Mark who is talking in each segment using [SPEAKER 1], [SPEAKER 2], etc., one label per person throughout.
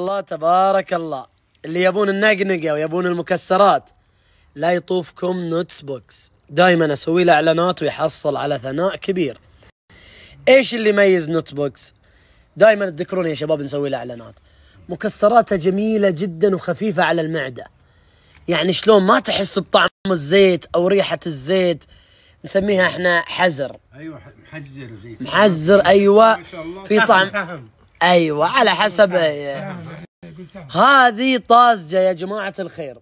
[SPEAKER 1] الله تبارك الله اللي يبون النقنقه ويبون المكسرات لا يطوفكم نوتس بوكس دائما اسوي له اعلانات ويحصل على ثناء كبير ايش اللي يميز نوتس بوكس دائما تذكروني يا شباب نسوي له اعلانات مكسراته جميله جدا وخفيفه على المعده يعني شلون ما تحس بطعم الزيت او ريحه الزيت نسميها احنا حزر ايوه محزر زيت محزر ايوه في طعم فهم. ايوه على حسب آه، هذه طازجه يا جماعه الخير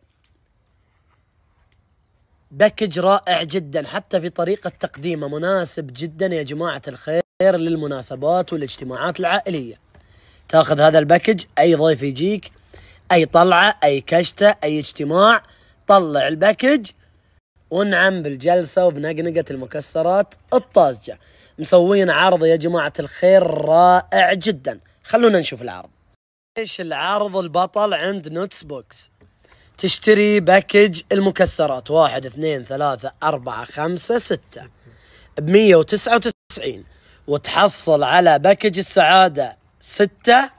[SPEAKER 1] باكج رائع جدا حتى في طريقه تقديمه مناسب جدا يا جماعه الخير للمناسبات والاجتماعات العائليه تاخذ هذا الباكج اي ضيف يجيك اي طلعه اي كشته اي اجتماع طلع الباكج وانعم بالجلسه وبنقنقه المكسرات الطازجه مسوين عرض يا جماعه الخير رائع جدا خلونا نشوف العرض ايش العرض البطل عند نوتس بوكس تشتري باكج المكسرات واحد اثنين ثلاثة أربعة خمسة ستة بمية وتسعة وتسعين وتحصل على باكج السعادة ستة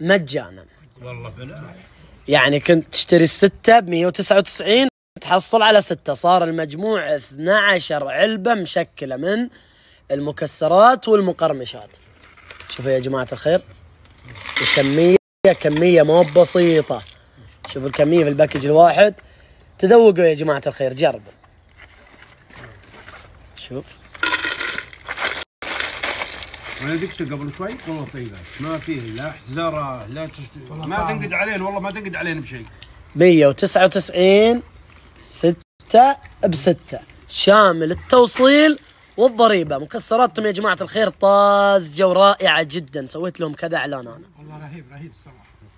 [SPEAKER 1] مجانا والله يعني كنت تشتري الستة ب 199 تحصل على ستة صار المجموع 12 علبة مشكلة من المكسرات والمقرمشات شوفوا يا جماعه الخير الكميه كميه مو بسيطه شوفوا الكميه في الباكج الواحد تذوقوا يا جماعه الخير جربوا شوف وانا ذقته قبل شوي والله طيبه ما فيه لا حزره لا تشت... ما تنقد علينا والله ما تنقد علينا بشيء 199 6 6 شامل التوصيل والضريبه مكسراتهم يا جماعه الخير طازجه ورائعه جدا سويت لهم كذا اعلان انا والله رهيب رهيب الصراحه